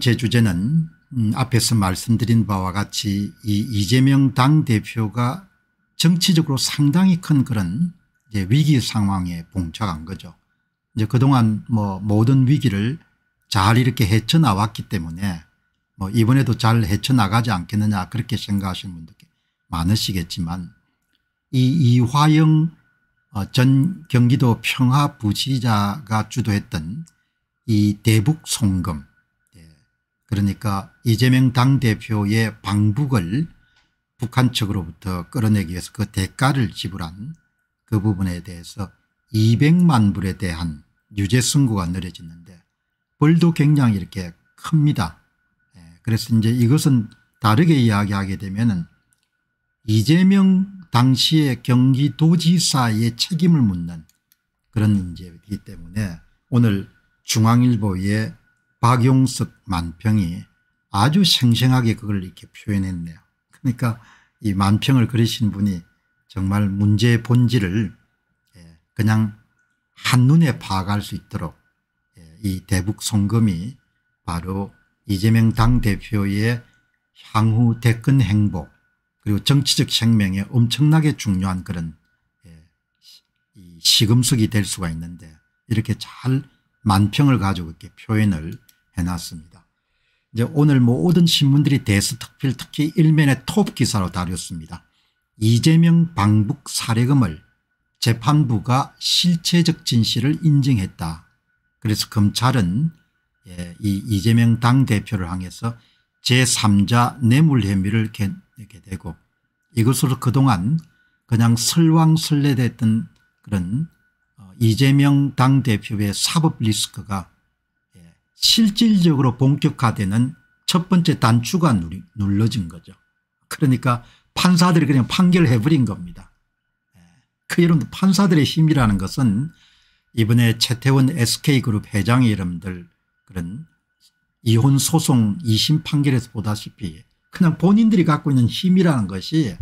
제 주제는 음, 앞에서 말씀드린 바와 같이 이 이재명 당대표가 정치적으로 상당히 큰 그런 위기 상황에 봉착한 거죠. 이제 그동안 뭐 모든 위기를 잘 이렇게 헤쳐나왔기 때문에 뭐 이번에도 잘 헤쳐나가지 않겠느냐 그렇게 생각하시는 분들 많으시겠지만 이 이화영 어, 전 경기도 평화부지자가 주도했던 이 대북 송금 그러니까 이재명 당대표의 방북을 북한 측으로부터 끌어내기 위해서 그 대가를 지불한 그 부분에 대해서 200만 불에 대한 유죄 선고가 내려졌는데 벌도 굉장히 이렇게 큽니다. 예, 그래서 이제 이것은 다르게 이야기하게 되면은 이재명 당시의 경기도지사의 책임을 묻는 그런 문제이기 때문에 오늘 중앙일보의 박용석 만평이 아주 생생하게 그걸 이렇게 표현했네요. 그러니까 이 만평을 그리신 분이 정말 문제의 본질을 예, 그냥 한눈에 파악할 수 있도록 예, 이 대북 송금이 바로 이재명 당대표의 향후 대권 행복 그리고 정치적 생명에 엄청나게 중요한 그런 예, 시금석이 될 수가 있는데 이렇게 잘 만평을 가지고 이렇게 표현을 해놨습니다. 이제 오늘 모든 신문들이 대스특필 특히 일면의 톱 기사로 다뤘습니다. 이재명 방북 사례금을 재판부가 실체적 진실을 인정했다. 그래서 검찰은 예, 이 이재명 당대표를 향해서 제3자 뇌물 혐의를 개게 되고 이것으로 그동안 그냥 설왕설래됐던 그런 어, 이재명 당대표의 사법 리스크가 실질적으로 본격화되는 첫 번째 단추가 눌러진 거죠. 그러니까 판사들이 그냥 판결해버린 겁니다. 예. 그 여러분들 판사들의 힘이라는 것은 이번에 최태원 SK그룹 회장의 여러분들 그런 이혼소송 2심 판결에서 보다시피 그냥 본인들이 갖고 있는 힘이라는 것이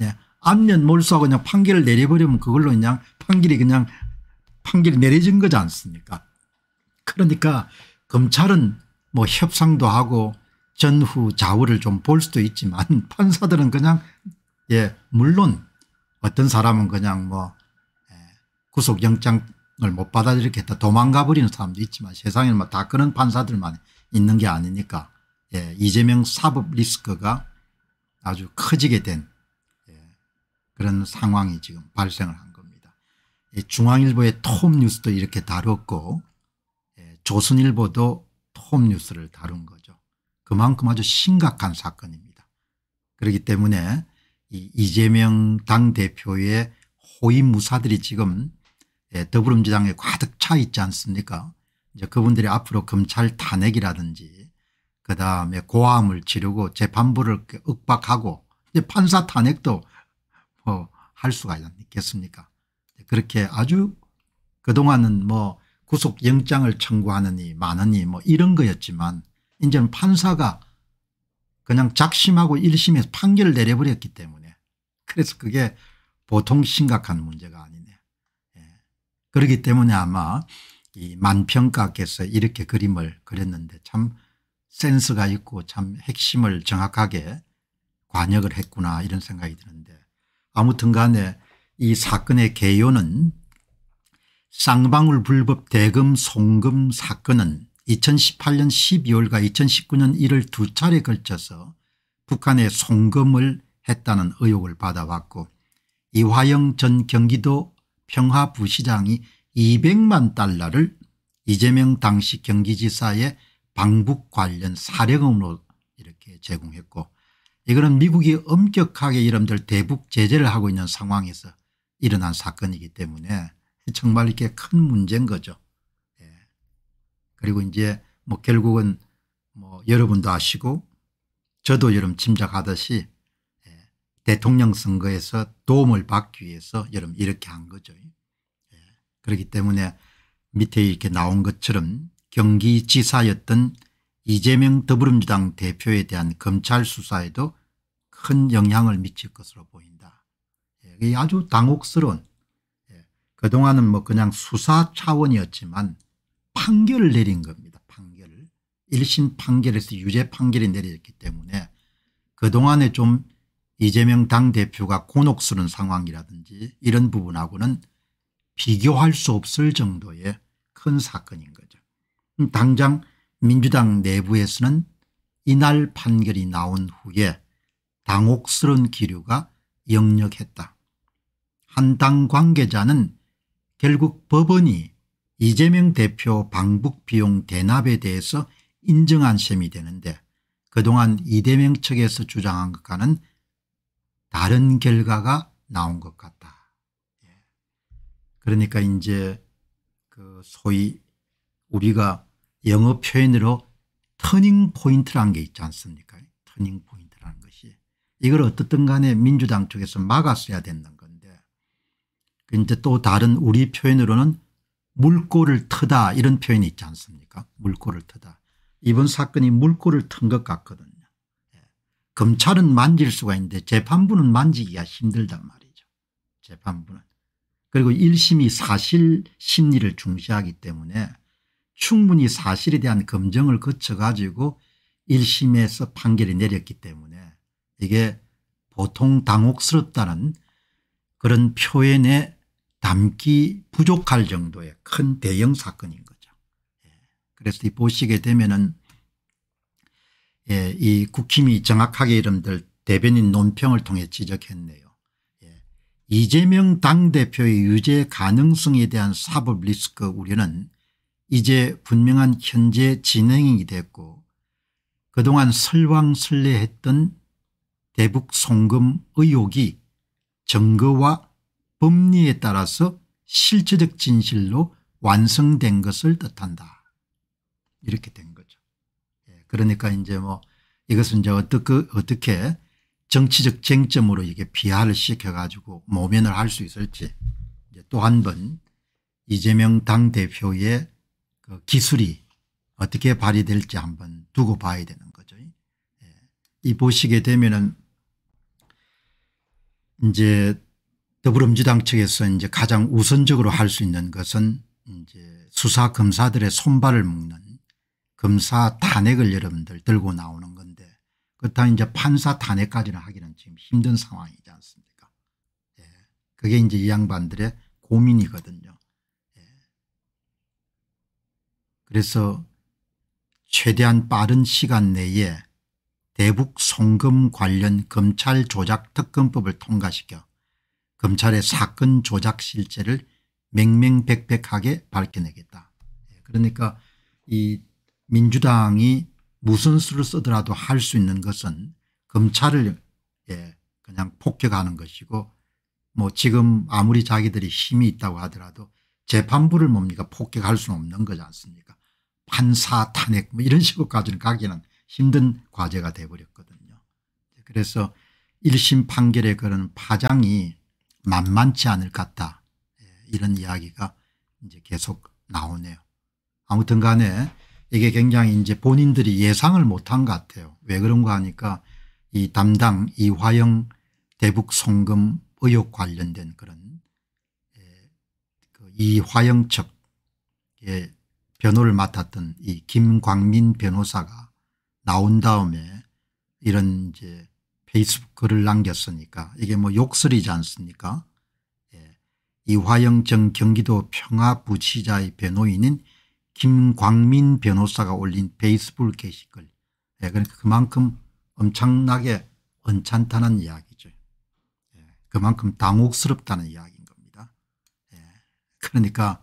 예, 안면 몰수하고 그냥 판결을 내려버리면 그걸로 그냥 판결이 그냥 판결이 내려진 거지 않습니까 그러니까 검찰은 뭐 협상도 하고 전후 좌우를 좀 볼 수도 있지만 판사들은 그냥 예 물론 어떤 사람은 그냥 뭐 예, 구속영장을 못 받아들이겠다 도망가 버리는 사람도 있지만 세상에는 뭐 다 그런 판사들만 있는 게 아니니까 예, 이재명 사법 리스크가 아주 커지게 된 예, 그런 상황이 지금 발생을 한 겁니다. 중앙일보의 톱 뉴스도 이렇게 다뤘고 조선일보도 톱뉴스를 다룬 거죠. 그만큼 아주 심각한 사건입니다. 그렇기 때문에 이 이재명 당대표의 호위 무사들이 지금 예, 더불어민주당에 가득 차 있지 않습니까 이제 그분들이 앞으로 검찰 탄핵이라든지 그다음에 고함을 치르고 재판부를 억박하고 이제 판사 탄핵도 뭐 할 수가 있겠습니까 그렇게 아주 그동안은 뭐 구속영장을 청구하느니 마느니 뭐 이런 거였지만 이제는 판사가 그냥 작심하고 1심에서 판결을 내려버렸기 때문에 그래서 그게 보통 심각한 문제가 아니네. 예. 그렇기 때문에 아마 이 만평가께서 이렇게 그림을 그렸는데 참 센스가 있고 참 핵심을 정확하게 관역을 했구나 이런 생각이 드는데 아무튼 간에 이 사건의 개요는 쌍방울 불법 대금 송금 사건은 2018년 12월과 2019년 1월 두 차례 걸쳐서 북한에 송금을 했다는 의혹을 받아왔고 이화영 전 경기도 평화부시장이 200만 달러를 이재명 당시 경기지사의 방북 관련 사령으로 이렇게 제공했고 이거는 미국이 엄격하게 이름들 대북 제재를 하고 있는 상황에서 일어난 사건이기 때문에 정말 이게 렇큰 문제인 거죠. 예. 그리고 이제 뭐 결국은 뭐 여러분도 아시고 저도 여름 짐작하듯이 예. 대통령 선거에서 도움을 받기 위해서 여름 이렇게 한 거죠. 예. 그렇기 때문에 밑에 이렇게 나온 것처럼 경기지사였던 이재명 더불어민주당 대표에 대한 검찰 수사에도 큰 영향을 미칠 것으로 보인다. 예, 이 아주 당혹스러운 그동안은 뭐 그냥 수사 차원이었지만 판결을 내린 겁니다. 판결을. 1심 판결에서 유죄 판결이 내려졌기 때문에 그동안에 좀 이재명 당대표가 곤혹스러운 상황이라든지 이런 부분하고는 비교할 수 없을 정도의 큰 사건인 거죠. 당장 민주당 내부에서는 이날 판결이 나온 후에 당혹스러운 기류가 역력했다. 한 당 관계자는 결국 법원이 이재명 대표 방북 비용 대납에 대해서 인정한 셈이 되는데 그동안 이대명 측에서 주장한 것과는 다른 결과가 나온 것 같다. 예. 그러니까 이제 그 소위 우리가 영어 표현으로 터닝 포인트라는 게 있지 않습니까? 터닝 포인트라는 것이 이걸 어떻든 간에 민주당 쪽에서 막았어야 된다. 이제 또 다른 우리 표현으로는 물꼬를 트다 이런 표현이 있지 않습니까 물꼬를 트다. 이번 사건이 물꼬를 튼 것 같거든요. 예. 검찰은 만질 수가 있는데 재판부는 만지기가 힘들단 말이죠. 재판부는. 그리고 1심이 사실 심리를 중시하기 때문에 충분히 사실에 대한 검증을 거쳐가지고 1심에서 판결이 내렸기 때문에 이게 보통 당혹스럽다는 그런 표현에 담기 부족할 정도의 큰 대형 사건인 거죠. 예. 그래서 보시게 되면은 예, 이 국힘이 정확하게 이름들 대변인 논평을 통해 지적했네요. 예. 이재명 당대표의 유죄 가능성에 대한 사법 리스크 우려는 이제 분명한 현재 진행이 됐고 그동안 설왕설래했던 대북 송금 의혹이 증거와 법리에 따라서 실제적 진실로 완성된 것을 뜻한다. 이렇게 된 거죠. 예, 그러니까 이제 뭐 이것은 이제 어떻게, 어떻게 정치적 쟁점으로 이게 비하를 시켜가지고 모면을 할 수 있을지 또 한 번 이재명 당대표의 그 기술이 어떻게 발휘될지 한번 두고 봐야 되는 거죠. 예, 이 보시게 되면은 이제 더불어민주당 측에서 이제 가장 우선적으로 할 수 있는 것은 이제 수사 검사들의 손발을 묶는 검사 탄핵을 여러분들 들고 나오는 건데 그렇다 이제 판사 탄핵까지는 하기는 지금 힘든 상황이지 않습니까? 예. 그게 이제 이 양반들의 고민이거든요. 예. 그래서 최대한 빠른 시간 내에 대북 송금 관련 검찰 조작 특검법을 통과시켜 검찰의 사건 조작 실체를 맹맹백백하게 밝혀내겠다. 예, 그러니까 이 민주당이 무슨 수를 쓰더라도 할 수 있는 것은 검찰을 예, 그냥 폭격하는 것이고 뭐 지금 아무리 자기들이 힘이 있다고 하더라도 재판부를 뭡니까 폭격할 수는 없는 거지 않습니까 판사 탄핵 뭐 이런 식으로까지는 가기는 힘든 과제가 돼버렸거든요. 그래서 1심 판결의 그런 파장이 만만치 않을 것 같다. 예, 이런 이야기가 이제 계속 나오네요. 아무튼 간에 이게 굉장히 이제 본인들이 예상을 못한 것 같아요. 왜 그런가 하니까 이 담당 이화영 대북 송금 의혹 관련된 그런 예, 그 이화영 측의 변호를 맡았던 이 김광민 변호사가 나온 다음에 이런 이제 페이스북 글을 남겼으니까 이게 뭐 욕설이지 않습니까 예. 이화영 전 경기도 평화부시자의 변호인인 김광민 변호사가 올린 페이스북 게시글 예. 그러니까 그만큼 엄청나게 언짢다는 이야기죠 예. 그만큼 당혹스럽다는 이야기인 겁니다 예, 그러니까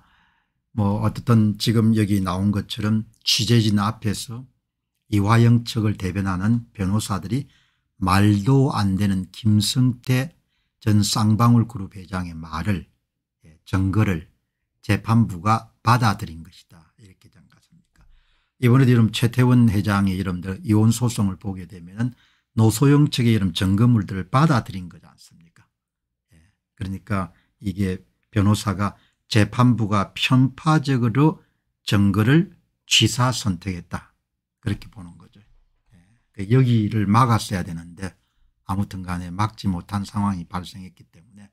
뭐 어쨌든 지금 여기 나온 것처럼 취재진 앞에서 이화영 측을 대변하는 변호사들이 말도 안 되는 김승태 전 쌍방울그룹 회장의 말을 예, 증거를 재판부가 받아들인 것이다 이렇게 생각합니까 이번에도 여러분 최태원 회장의 여러분들 이혼 소송을 보게 되면 노소영 측의 이름 증거물들을 받아들인 거지 않습니까 예, 그러니까 이게 변호사가 재판부가 편파적으로 증거를 취사 선택했다 그렇게 보는 거죠. 그 여기를 막았어야 되는데 아무튼 간에 막지 못한 상황이 발생했기 때문에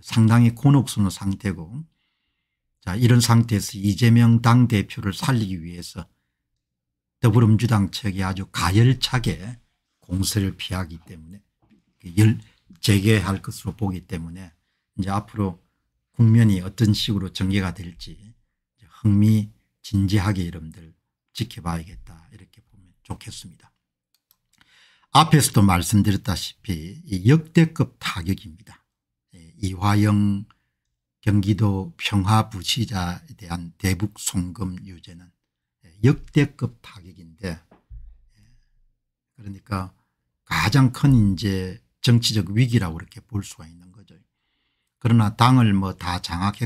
상당히 곤혹스러운 상태고 자 이런 상태에서 이재명 당대표를 살리기 위해서 더불어민주당 측이 아주 가열차게 공세를 피하기 때문에 그 열, 재개할 것으로 보기 때문에 이제 앞으로 국면이 어떤 식으로 전개가 될지 흥미진지하게 여러분들 지켜봐야겠다 이렇게 보면 좋겠습니다. 앞에서도 말씀드렸다시피 역대급 타격입니다. 예, 이화영 경기도 평화부시자에 대한 대북 송금 유죄는 예, 역대급 타격인데 예, 그러니까 가장 큰 이제 정치적 위기라고 이렇게 볼 수가 있는 거죠. 그러나 당을 뭐다장악했